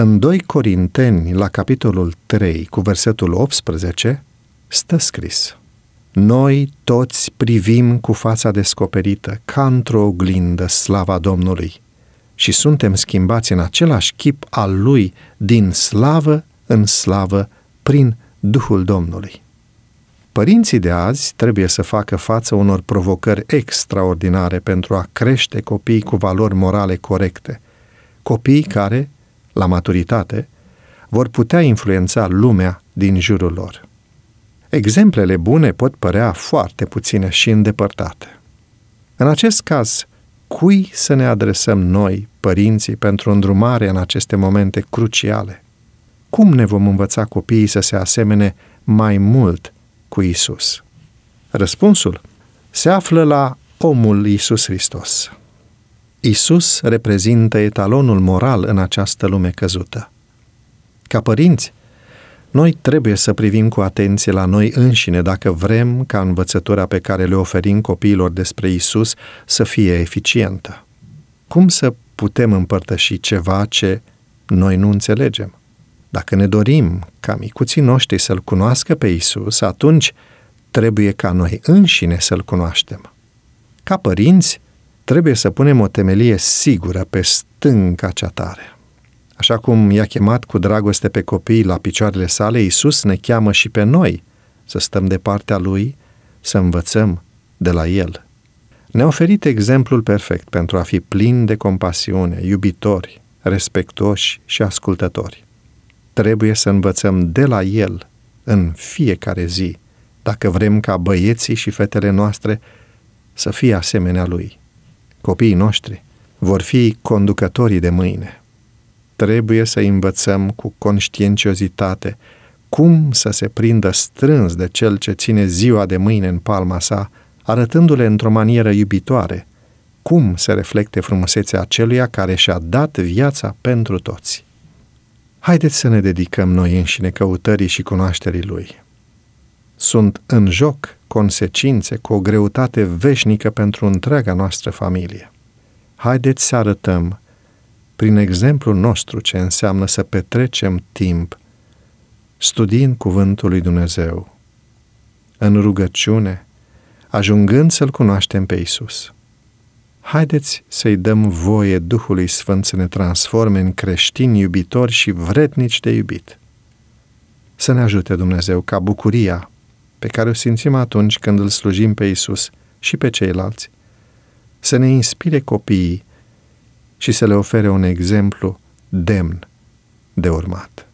În 2 Corinteni, la capitolul 3, cu versetul 18, stă scris Noi toți privim cu fața descoperită, ca într-o oglindă, slava Domnului, și suntem schimbați în același chip al Lui, din slavă în slavă, prin Duhul Domnului. Părinții de azi trebuie să facă față unor provocări extraordinare pentru a crește copiii cu valori morale corecte, copii care la maturitate, vor putea influența lumea din jurul lor. Exemplele bune pot părea foarte puține și îndepărtate. În acest caz, cui să ne adresăm noi, părinții, pentru îndrumare în aceste momente cruciale? Cum ne vom învăța copiii să se asemene mai mult cu Isus? Răspunsul se află la omul Isus Hristos. Isus reprezintă etalonul moral în această lume căzută. Ca părinți, noi trebuie să privim cu atenție la noi înșine dacă vrem ca învățătura pe care le oferim copiilor despre Isus să fie eficientă. Cum să putem împărtăși ceva ce noi nu înțelegem? Dacă ne dorim ca micuții noștri să-L cunoască pe Isus, atunci trebuie ca noi înșine să-L cunoaștem. Ca părinți, trebuie să punem o temelie sigură pe stânca cea tare. Așa cum i-a chemat cu dragoste pe copii la picioarele sale, Iisus ne cheamă și pe noi să stăm de partea Lui, să învățăm de la El. Ne-a oferit exemplul perfect pentru a fi plini de compasiune, iubitori, respectoși și ascultători. Trebuie să învățăm de la El în fiecare zi, dacă vrem ca băieții și fetele noastre să fie asemenea Lui copiii noștri, vor fi conducătorii de mâine. Trebuie să învățăm cu conștiinciozitate cum să se prindă strâns de cel ce ține ziua de mâine în palma sa, arătându-le într-o manieră iubitoare, cum se reflecte frumusețea aceluia care și-a dat viața pentru toți. Haideți să ne dedicăm noi înșine căutării și cunoașterii Lui. Sunt în joc consecințe cu o greutate veșnică pentru întreaga noastră familie. Haideți să arătăm, prin exemplul nostru, ce înseamnă să petrecem timp studiind Cuvântul lui Dumnezeu, în rugăciune, ajungând să-L cunoaștem pe Isus. Haideți să-i dăm voie Duhului Sfânt să ne transforme în creștini iubitori și vrednici de iubit. Să ne ajute Dumnezeu ca bucuria pe care o simțim atunci când îl slujim pe Isus și pe ceilalți, să ne inspire copiii și să le ofere un exemplu demn de urmat.